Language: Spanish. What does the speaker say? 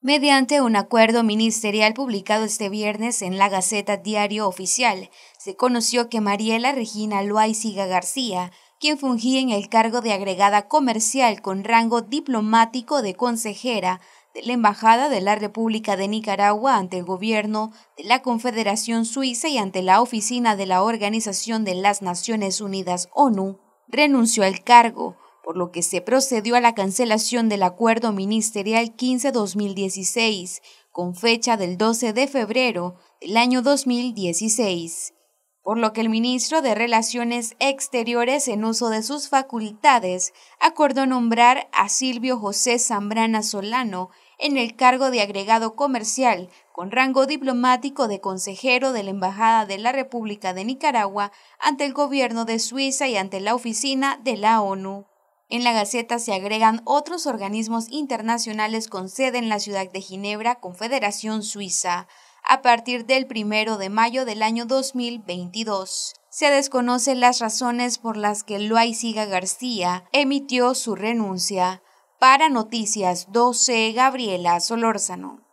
Mediante un acuerdo ministerial publicado este viernes en la Gaceta Diario Oficial, se conoció que Mariela Regina Loaiziga García, quien fungía en el cargo de agregada comercial con rango diplomático de consejera de la Embajada de la República de Nicaragua ante el gobierno de la Confederación Suiza y ante la oficina de la Organización de las Naciones Unidas ONU, renunció al cargo por lo que se procedió a la cancelación del Acuerdo Ministerial 15-2016, con fecha del 12 de febrero del año 2016, por lo que el ministro de Relaciones Exteriores, en uso de sus facultades, acordó nombrar a Silvio José Zambrana Solano en el cargo de agregado comercial con rango diplomático de consejero de la Embajada de la República de Nicaragua ante el gobierno de Suiza y ante la oficina de la ONU. En la Gaceta se agregan otros organismos internacionales con sede en la ciudad de Ginebra, Confederación Suiza, a partir del 1 de mayo del año 2022. Se desconocen las razones por las que Luay García emitió su renuncia. Para Noticias 12, Gabriela Solórzano.